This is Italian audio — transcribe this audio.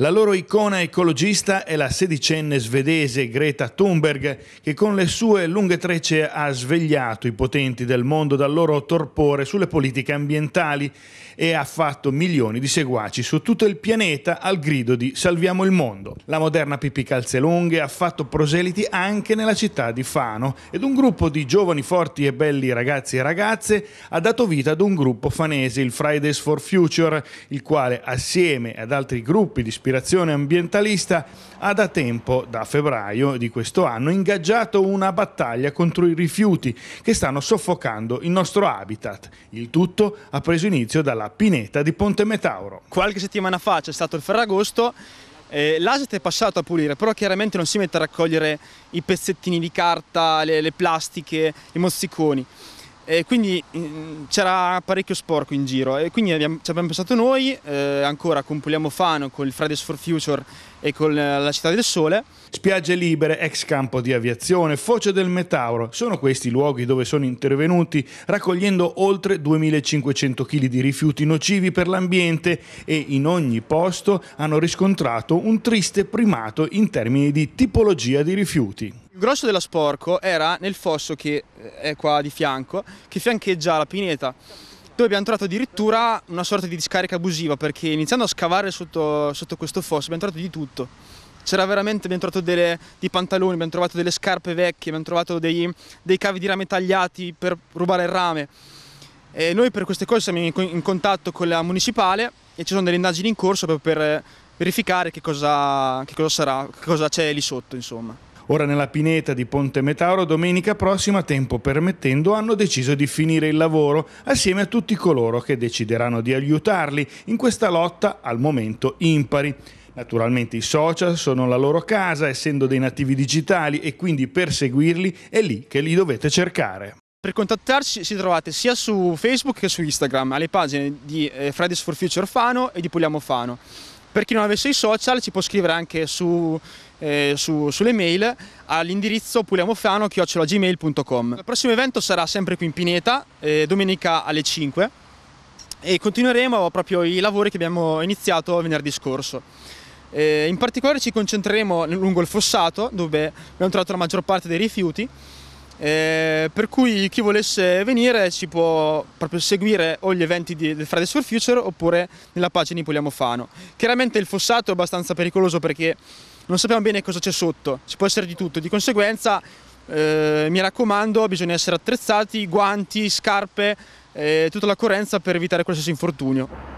La loro icona ecologista è la sedicenne svedese Greta Thunberg, che con le sue lunghe trecce ha svegliato i potenti del mondo dal loro torpore sulle politiche ambientali e ha fatto milioni di seguaci su tutto il pianeta al grido di Salviamo il mondo. La moderna Pippi Calzelunghe ha fatto proseliti anche nella città di Fano ed un gruppo di giovani forti e belli ragazzi e ragazze ha dato vita ad un gruppo fanese, il Fridays for Future, il quale assieme ad altri gruppi di spirito ispirazione ambientalista, ha da tempo, da febbraio di questo anno, ingaggiato una battaglia contro i rifiuti che stanno soffocando il nostro habitat. Il tutto ha preso inizio dalla pineta di Ponte Metauro. Qualche settimana fa c'è stato il Ferragosto eh, L'ASET è passato a pulire, però chiaramente non si mette a raccogliere i pezzettini di carta, le, le plastiche, i mozziconi. E quindi c'era parecchio sporco in giro e quindi abbiamo, ci abbiamo pensato noi, eh, ancora con Puliamo Fano, con il Fridays for Future e con la Città del Sole. Spiagge libere, ex campo di aviazione, foce del Metauro, sono questi i luoghi dove sono intervenuti raccogliendo oltre 2500 kg di rifiuti nocivi per l'ambiente e in ogni posto hanno riscontrato un triste primato in termini di tipologia di rifiuti. Il grosso della sporco era nel fosso che eh, è qua di fianco, che fiancheggia la pineta, dove abbiamo trovato addirittura una sorta di discarica abusiva, perché iniziando a scavare sotto, sotto questo fosso abbiamo trovato di tutto. C'era veramente, abbiamo trovato delle, dei pantaloni, abbiamo trovato delle scarpe vecchie, abbiamo trovato dei, dei cavi di rame tagliati per rubare il rame. E noi per queste cose siamo in, in contatto con la municipale e ci sono delle indagini in corso per, per verificare che cosa, che cosa sarà, che cosa c'è lì sotto, insomma. Ora nella pineta di Ponte Metauro, domenica prossima, tempo permettendo, hanno deciso di finire il lavoro assieme a tutti coloro che decideranno di aiutarli in questa lotta al momento impari. Naturalmente i social sono la loro casa, essendo dei nativi digitali e quindi per seguirli è lì che li dovete cercare. Per contattarci si trovate sia su Facebook che su Instagram, alle pagine di eh, Fridays for Future Fano e di Puliamo Fano. Per chi non avesse i social ci può scrivere anche su, eh, su, sulle mail all'indirizzo puliamofano.gmail.com Il prossimo evento sarà sempre qui in Pineta, eh, domenica alle 5 e continueremo proprio i lavori che abbiamo iniziato venerdì scorso. Eh, in particolare ci concentreremo lungo il fossato dove abbiamo trovato la maggior parte dei rifiuti eh, per cui chi volesse venire ci può proprio seguire o gli eventi di, del Fridays for Future oppure nella pagina di Fano. Chiaramente il fossato è abbastanza pericoloso perché non sappiamo bene cosa c'è sotto, ci può essere di tutto, di conseguenza eh, mi raccomando bisogna essere attrezzati, guanti, scarpe, eh, tutta l'accorrenza per evitare qualsiasi infortunio.